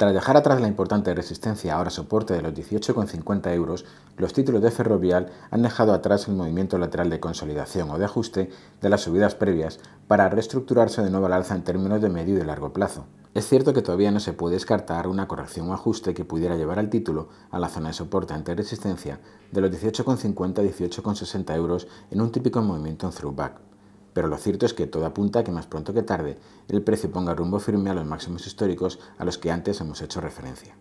Tras dejar atrás la importante resistencia ahora soporte de los 18,50 euros, los títulos de Ferrovial han dejado atrás el movimiento lateral de consolidación o de ajuste de las subidas previas para reestructurarse de nuevo al alza en términos de medio y largo plazo. Es cierto que todavía no se puede descartar una corrección o ajuste que pudiera llevar al título a la zona de soporte ante resistencia de los 18,50 a 18,60 euros en un típico movimiento en throwback pero lo cierto es que todo apunta a que más pronto que tarde el precio ponga rumbo firme a los máximos históricos a los que antes hemos hecho referencia.